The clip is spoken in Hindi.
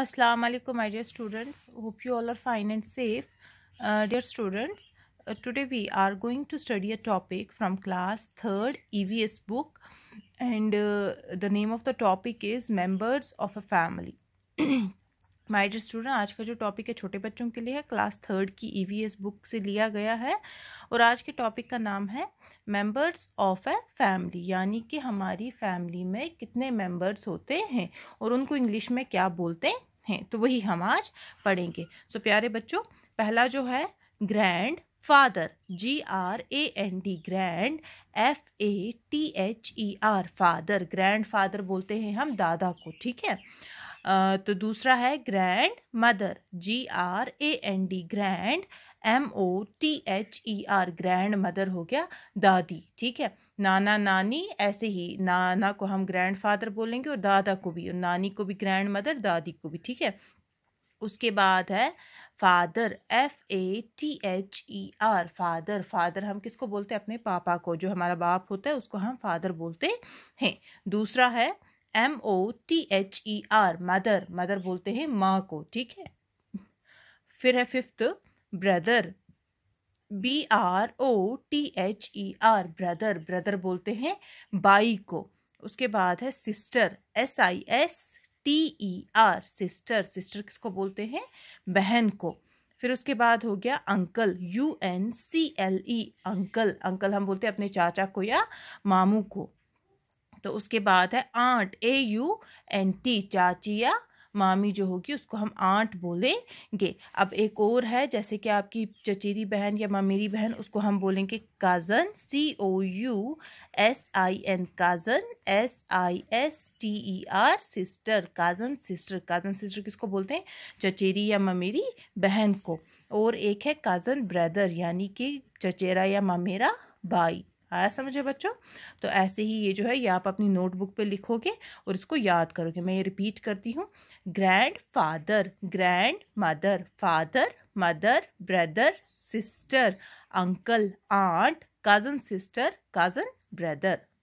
assalamu alaikum my dear students hope you all are fine and safe uh, dear students uh, today we are going to study a topic from class 3rd evs book and uh, the name of the topic is members of a family my dear student आज का जो टॉपिक है छोटे बच्चों के लिए है क्लास थर्ड की ईवीएस e बुक से लिया गया है और आज के टॉपिक का नाम है मेंबर्स ऑफ ए फैमिली यानी कि हमारी फैमिली में कितने मेंबर्स होते हैं और उनको इंग्लिश में क्या बोलते हैं तो वही हम आज पढ़ेंगे सो प्यारे बच्चों पहला जो है grandfather G R A N D grand F A T H E R father grandfather बोलते हैं हम दादा को ठीक है तो दूसरा है grandmother G R A N D grand M O T H E R grandmother हो गया दादी ठीक है नाना नानी ऐसे ही नाना को हम ग्रैंड फादर बोलेंगे और दादा को भी और नानी को भी ग्रैंड मदर दादी को भी ठीक है उसके बाद है father F A T H E R father father हम किसको बोलते हैं अपने पापा को जो हमारा बाप होता है उसको हम फादर बोलते हैं दूसरा है M O T H E R mother mother बोलते हैं माँ को ठीक है फिर है fifth brother B R O T H E R brother brother बोलते हैं बाई को उसके बाद है sister S I S T E R sister sister किसको बोलते हैं बहन को फिर उसके बाद हो गया uncle U N C L E uncle uncle हम बोलते हैं अपने चाचा को या मामू को तो उसके बाद है aunt A U N T चाची या मामी जो होगी उसको हम आंट बोलेंगे अब एक और है जैसे कि आपकी चचेरी बहन या मामेरी बहन उसको हम बोलेंगे cousin C O U S I N cousin S I S T E R sister cousin sister cousin sister किसको बोलते हैं चचेरी या ममेरी बहन को और एक है काजन ब्रदर यानी कि चचेरा या मामेरा भाई आया समझे बच्चों तो ऐसे ही ये जो है ये आप अपनी नोटबुक पे लिखोगे और इसको याद करोगे मैं ये रिपीट करती हूँ grandfather grandmother father mother brother sister uncle aunt cousin sister cousin brother